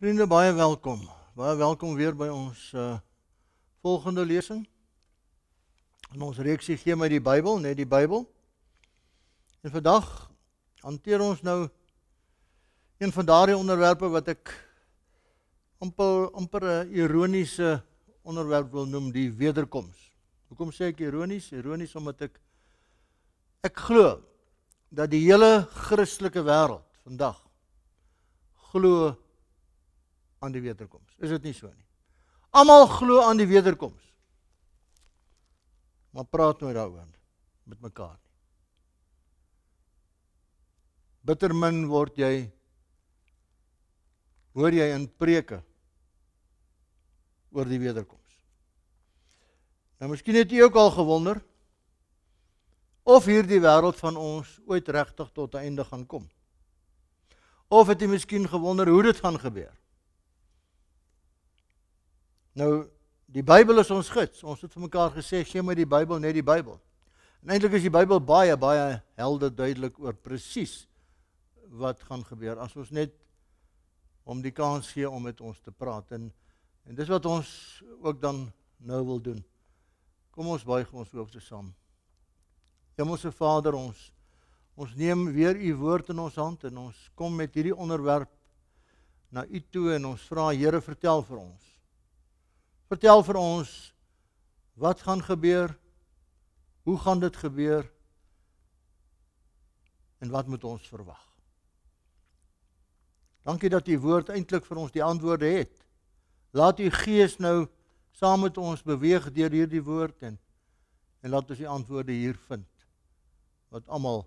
Vriende, baie welkom. Baie welkom weer by ons uh volgende lesing in ons reeksie gee my die Bybel, net die Bybel. En vandag hanteer ons nou een van daardie onderwerpe wat ek amper amper 'n ironiese onderwerp wil noem, die wederkoms. Hoekom sê ek ironies? Ironies omdat ek ek glo dat die hele Christelike wêreld vandag glo aan die wederkoms. Is dit nie so nie? Almal glo aan die wederkoms. Maar praat nooit daaroor met mekaar nie. Bittermin word jy hoor jy in preke oor die wederkoms. Nou miskien het jy ook al gewonder of hierdie wêreld van ons ooit regtig tot 'n einde gaan kom. Of het jy miskien gewonder hoe dit gaan gebeur? Nou die Bybel is ons gids. Ons het vir mekaar gesê gee my die Bybel, net die Bybel. En eintlik is die Bybel baie baie helder duidelik oor presies wat gaan gebeur as ons net om die kans gee om met ons te praat en en dis wat ons ook dan nou wil doen. Kom ons buig ons hoofde saam. Hemelse Vader ons ons neem weer u woord in ons hand en ons kom met hierdie onderwerp na u toe en ons vra Here vertel vir ons vertel vir ons wat gaan gebeur? Hoe gaan dit gebeur? En wat moet ons verwag? Dankie dat u woord eintlik vir ons die antwoorde het. Laat u gees nou saam met ons beweeg deur hierdie woord en en laat ons die antwoorde hier vind wat almal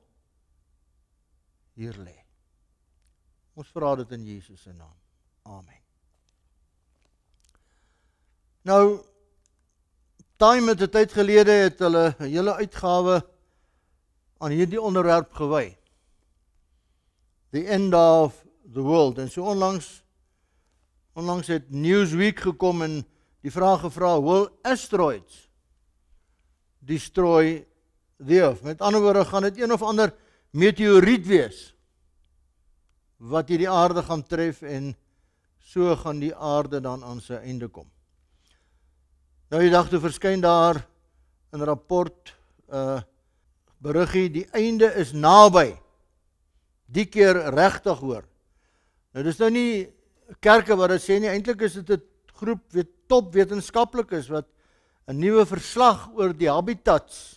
hier lê. Ons vra dit in Jesus se naam. Amen. Nou time het dit gelede het hulle 'n hele uitgawe aan hierdie onderwerp gewy. The end of the world en so onlangs onlangs het Newsweek gekom en die vraag gevra: "Will asteroids destroy the earth?" Met ander woorde gaan dit een of ander meteoriet wees wat hierdie aarde gaan tref en so gaan die aarde dan aan sy einde kom. Nou die dag toe verskyn daar 'n rapport uh beriggie die einde is naby. Die keer regtig hoor. Nou dis nou nie kerke wat dit sê nie, eintlik is dit 'n groep wat top wetenskaplik is wat 'n nuwe verslag oor die habitats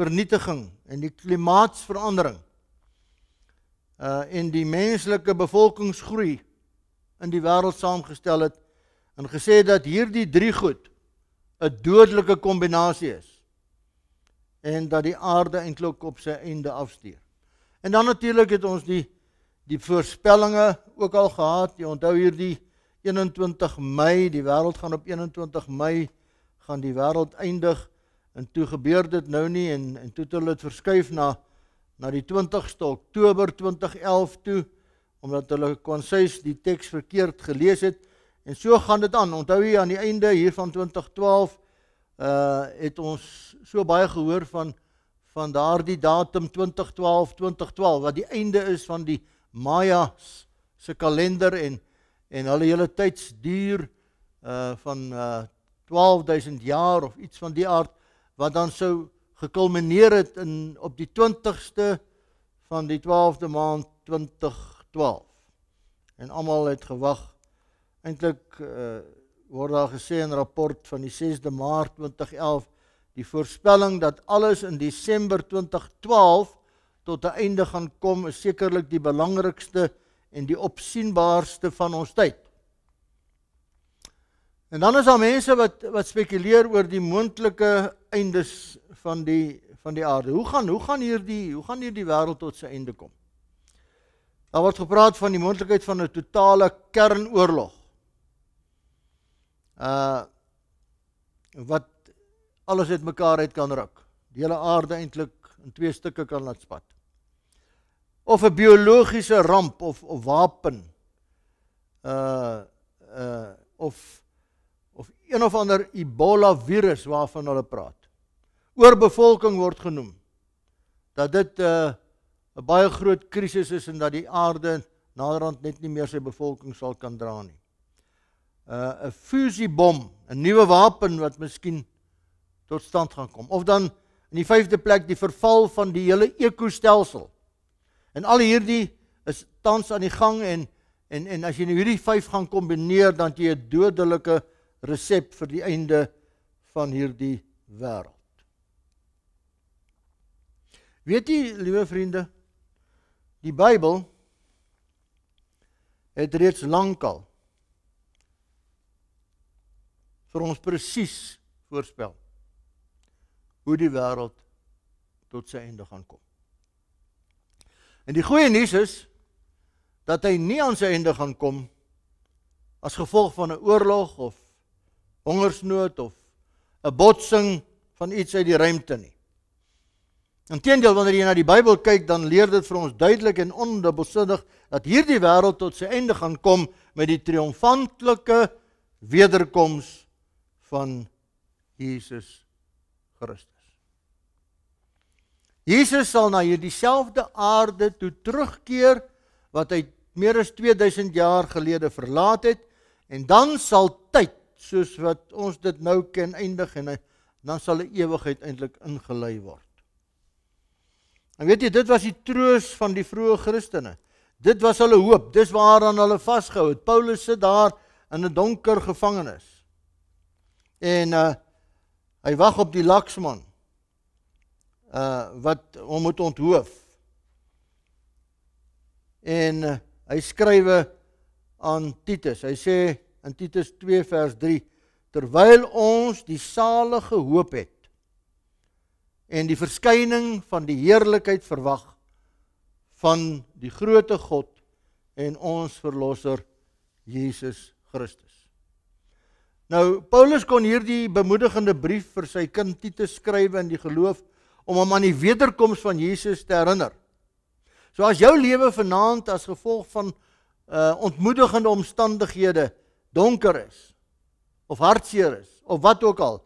vernietiging en die klimaatsverandering uh eh, in die menslike bevolkingsgroei in die wêreld saamgestel het en gesê dat hierdie drie goed 'n dodelike kombinasie is en dat die aarde eintlik op sy einde afsteur. En dan natuurlik het ons die die voorspellings ook al gehad. Jy onthou hierdie 21 Mei, die wêreld gaan op 21 Mei gaan die wêreld eindig en toe gebeur dit nou nie en en toe het hulle dit verskuif na na die 20ste Oktober 2011 toe omdat hulle konsis die teks verkeerd gelees het. En so gaan dit aan. Onthou jy aan die einde hier van 2012 uh eh, het ons so baie gehoor van van daardie datum 2012 2012 wat die einde is van die Maya se kalender en en hulle hele tydsduur uh van uh eh, 12000 jaar of iets van die aard wat dan sou gekulmineer het in op die 20ste van die 12de maand 2012. En almal het gewag Eintlik uh, eh, word daar gesê in 'n rapport van die 6de Maart 2011 die voorspelling dat alles in Desember 2012 tot 'n einde gaan kom is sekerlik die belangrikste en die opsienbaarste van ons tyd. En dan is daar mense wat wat spekuleer oor die moontlike eindes van die van die aarde. Hoe gaan hoe gaan hierdie hoe gaan hierdie wêreld tot sy einde kom? Daar word gepraat van die moontlikheid van 'n totale kernoorlog uh wat alles uit mekaar uit kan ruk. Die hele aarde eintlik in twee stukke kan laat spat. Of 'n biologiese ramp of of wapen uh uh of of een of ander Ebola virus waarvan hulle praat. Oorbevolking word genoem. Dat dit 'n uh, baie groot krisis is en dat die aarde naderhand net nie meer sy bevolking sal kan dra nie. Eh, 'n uh, fusiebom, 'n nuwe wapen wat miskien tot stand gaan kom. Of dan in die vyfde plek die verval van die hele ekostelsel. En al hierdie is tans aan die gang en en en as jy nou hierdie vyf gaan kombineer dan jy 'n dodelike resep vir die einde van hierdie wêreld. Weet jy, liewe vriende, die Bybel het reeds lankal vir ons presies voorspel hoe die wêreld tot sy einde gaan kom. En die goeie nuus is dat hy nie aan sy einde gaan kom as gevolg van 'n oorlog of hongersnood of 'n botsing van iets uit die ruimte nie. Inteendeel wanneer jy na die Bybel kyk, dan leer dit vir ons duidelik en ondubbelsinnig dat hierdie wêreld tot sy einde gaan kom met die triomfantelike wederkoms van Jesus Christus. Jesus sal na hierdie selfde aarde toe terugkeer wat hy meer as 2000 jaar gelede verlaat het en dan sal tyd soos wat ons dit nou ken eindig en hy, dan sal 'n ewigheid eintlik ingelei word. En weet jy, dit was die troos van die vroeë Christene. Dit was hulle hoop, dis waaraan hulle vasgehou het. Paulus sit daar in 'n donker gevangenis en uh hy wag op die laksman uh wat hom moet onthoof. En uh, hy skrywe aan Titus. Hy sê in Titus 2 vers 3 terwyl ons die salige hoop het en die verskyning van die heerlikheid verwag van die grootte God en ons verlosser Jesus Christus Nou Paulus kon hierdie bemoedigende brief vir sy kind Titus skryf in die geloof om hom aan die wederkoms van Jesus te herinner. So as jou lewe vanaand as gevolg van uh ontmoedigende omstandighede donker is of hartseer is of wat ook al,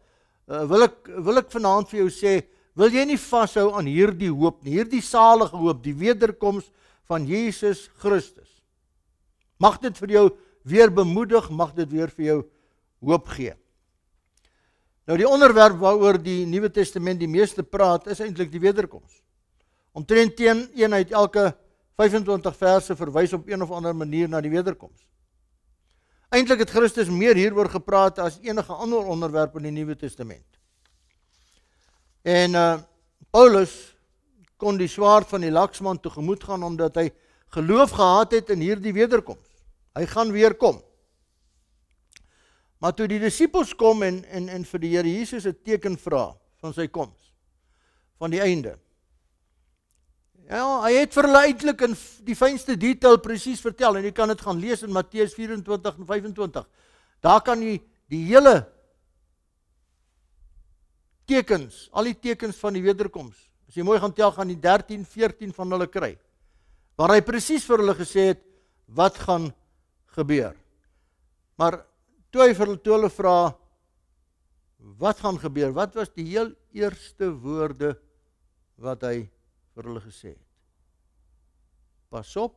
uh, wil ek wil ek vanaand vir jou sê, wil jy nie vashou aan hierdie hoop nie, hierdie salige hoop, die wederkoms van Jesus Christus. Mag dit vir jou weer bemoedig, mag dit weer vir jou hoop gee. Nou die onderwerp waaroor die Nuwe Testament die meeste praat is eintlik die wederkoms. Omtrent teen een uit elke 25 verse verwys op een of ander manier na die wederkoms. Eintlik het Christus meer hieroor gepraat as enige ander onderwerp in die Nuwe Testament. En uh Paulus kon die swaard van die laksman tegemoet gaan omdat hy geloof gehad het in hierdie wederkoms. Hy gaan weer kom. Maar toe die disippels kom en en en vir die Here Jesus 'n teken vra van sy koms van die einde. Ja, hy het verleidelik in die fynste detail presies vertel en jy kan dit gaan lees in Matteus 24 en 25. Daar kan jy die hele tekens, al die tekens van die wederkoms. As jy mooi gaan tel gaan jy 13, 14 van hulle kry. Waar hy presies vir hulle gesê het wat gaan gebeur. Maar toe hy vir hulle vra wat gaan gebeur? Wat was die heel eerste woorde wat hy vir hulle gesê het? Pas op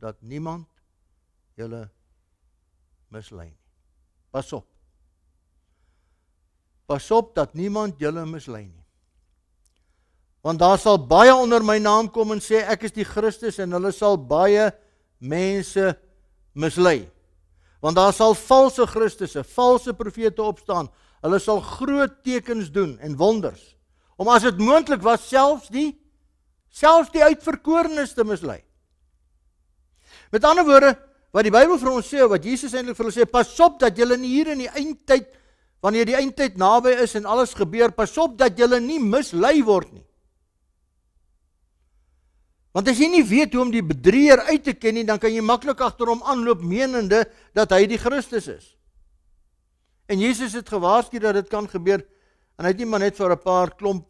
dat niemand julle mislei nie. Pas op. Pas op dat niemand julle mislei nie. Want daar sal baie onder my naam kom en sê ek is die Christus en hulle sal baie mense mislei. Want daar sal valse Christusse, valse profete opstaan. Hulle sal groot tekens doen en wonders om as dit moontlik was selfs die selfs die uitverkorenes te mislei. Met ander woorde, wat die Bybel vir ons sê, wat Jesus eintlik vir ons sê, pas op dat julle nie hier in die eindtyd wanneer die eindtyd naby is en alles gebeur, pas op dat julle nie mislei word nie. Want as jy nie weet hoe om die bedrieger uit te ken nie, dan kan jy maklik agter hom aanloop menende dat hy die Christus is. En Jesus het gewaarsku dat dit kan gebeur en hy het nie maar net vir 'n paar klomp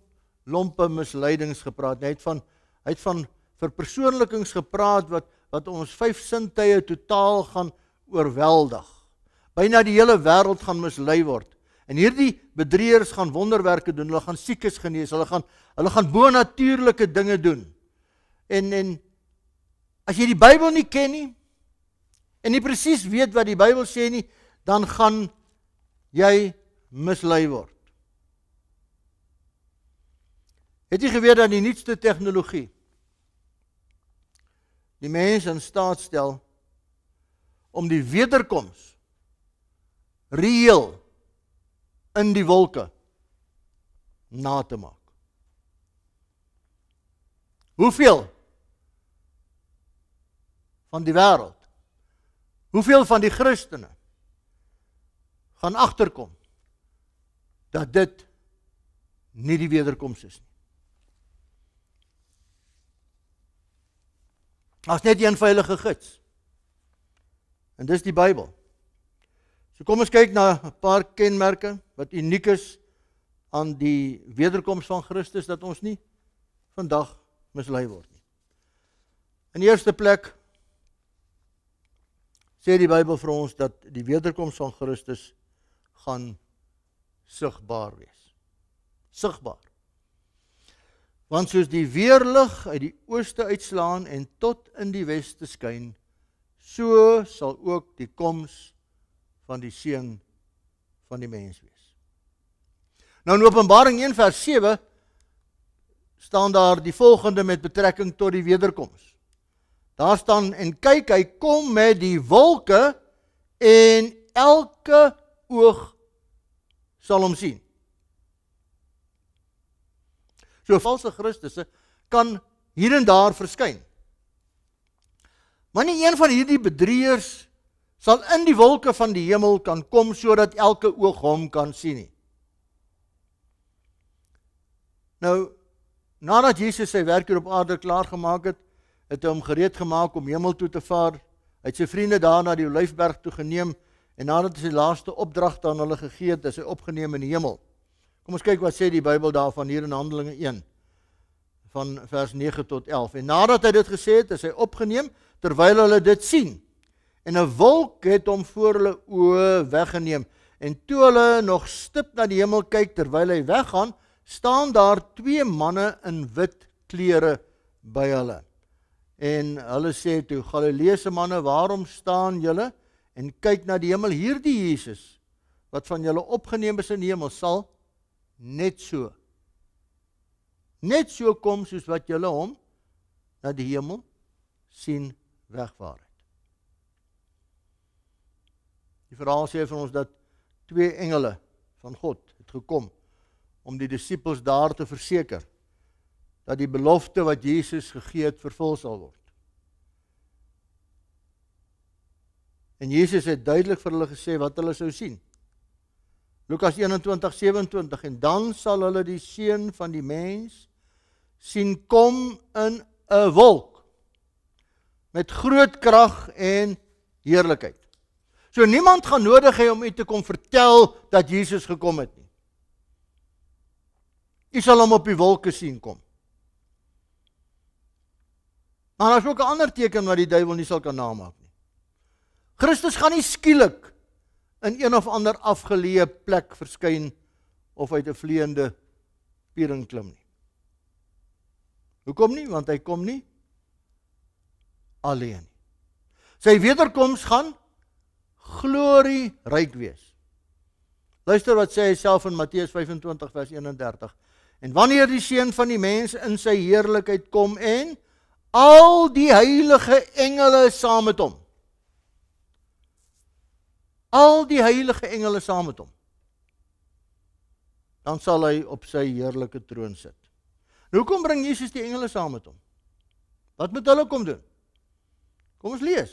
lompe misleidings gepraat nie. Hy het van hy het van verpersoonlikings gepraat wat wat ons vyf sintuie totaal gaan oorweldig. Byna die hele wêreld gaan mislei word. En hierdie bedrieërs gaan wonderwerke doen. Hulle gaan siekes genees. Hulle gaan hulle gaan bonatuurlike dinge doen en en as jy die Bybel nie ken nie en nie presies weet wat die Bybel sê nie, dan gaan jy mislei word. Het jy geweet dat die nuutste tegnologie die mens in staat stel om die wederkoms reëel in die wolke na te maak? Hoeveel van die wêreld. Hoeveel van die Christene gaan agterkom dat dit nie die wederkoms is nie. Ons net een veilige gids. En dis die Bybel. So kom ons kyk na 'n paar kenmerke wat uniek is aan die wederkoms van Christus dat ons nie vandag mislei word nie. In eerste plek sê die Bybel vir ons dat die wederkoms van Christus gaan sigbaar wees. Sigbaar. Want soos die weerlig uit die ooste uitslaan en tot in die weste skyn, so sal ook die koms van die seun van die mens wees. Nou in Openbaring 1 vers 7 staan daar die volgende met betrekking tot die wederkoms. Daar staan en kyk hy kom met die wolke en elke oog sal hom sien. So valse Christusse kan hier en daar verskyn. Maar nie een van hierdie bedrieërs sal in die wolke van die hemel kan kom sodat elke oog hom kan sien nie. Nou nadat Jesus sy werk hier op aarde klaar gemaak het, het hom gereed gemaak om hemel toe te vaar. Hy het sy vriende daar na die Olyfberg toe geneem en nadat hy sy laaste opdrag aan hulle gegee het, is hy opgeneem in die hemel. Kom ons kyk wat sê die Bybel daarvan hier in Handelinge 1 van vers 9 tot 11. En nadat hy dit gesê het, is hy opgeneem terwyl hulle dit sien. En 'n wolk het hom voor hulle oë weggeneem. En toe hulle nog stip na die hemel kyk terwyl hy weggaan, staan daar twee manne in wit klere by hulle en hulle sê toe Galileese manne, waarom staan julle en kyk na die hemel? Hierdie Jesus wat van julle opgeneem is in die hemel sal net so net so kom soos wat julle hom na die hemel sien wegvaar het. Die verhaal sê vir ons dat twee engele van God het gekom om die disippels daar te verseker dat die belofte wat Jesus gegee het vervul sal word. En Jesus het duidelik vir hulle gesê wat hulle sou sien. Lukas 21:27 en dan sal hulle die seun van die mens sien kom in 'n wolk met groot krag en heerlikheid. So niemand gaan nodig hê om u te kom vertel dat Jesus gekom het nie. U sal hom op die wolke sien kom. Maar daar's ook 'n ander teken wat die duiwel nie sal kan nammaak nie. Christus gaan nie skielik in een of ander afgeleë plek verskyn of uit 'n vleiende piering klim nie. Hoekom nie? Want hy kom nie alleen nie. Sy wederkoms gaan glorieryk wees. Luister wat sê hy self in Matteus 25 vers 31. En wanneer die seun van die mens in sy heerlikheid kom en al die heilige engele saam met hom. Al die heilige engele saam met hom. Dan sal hy op sy heerlike troon sit. Nou hoekom bring Jesus die engele saam met hom? Wat moet hulle kom doen? Kom ons lees.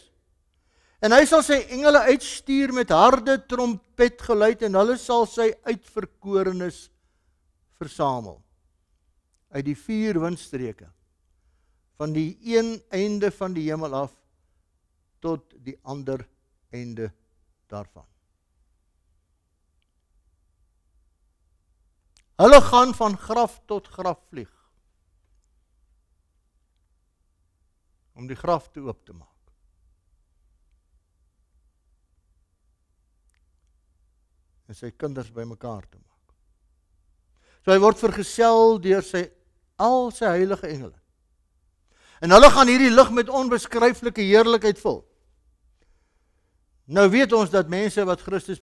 En hy sal sy engele uitstuur met harde trompet geluid en hulle sal sy uitverkorenes versamel uit die vier windstreke van die een einde van die hemel af tot die ander einde daarvan. Hulle gaan van graf tot graf vlieg om die graf te oop te maak. En sy kinders bymekaar te maak. So hy word vergesel deur sy al sy heilige engele. En hulle gaan hierdie lig met onbeskryflike heerlikheid vul. Nou weet ons dat mense wat Christus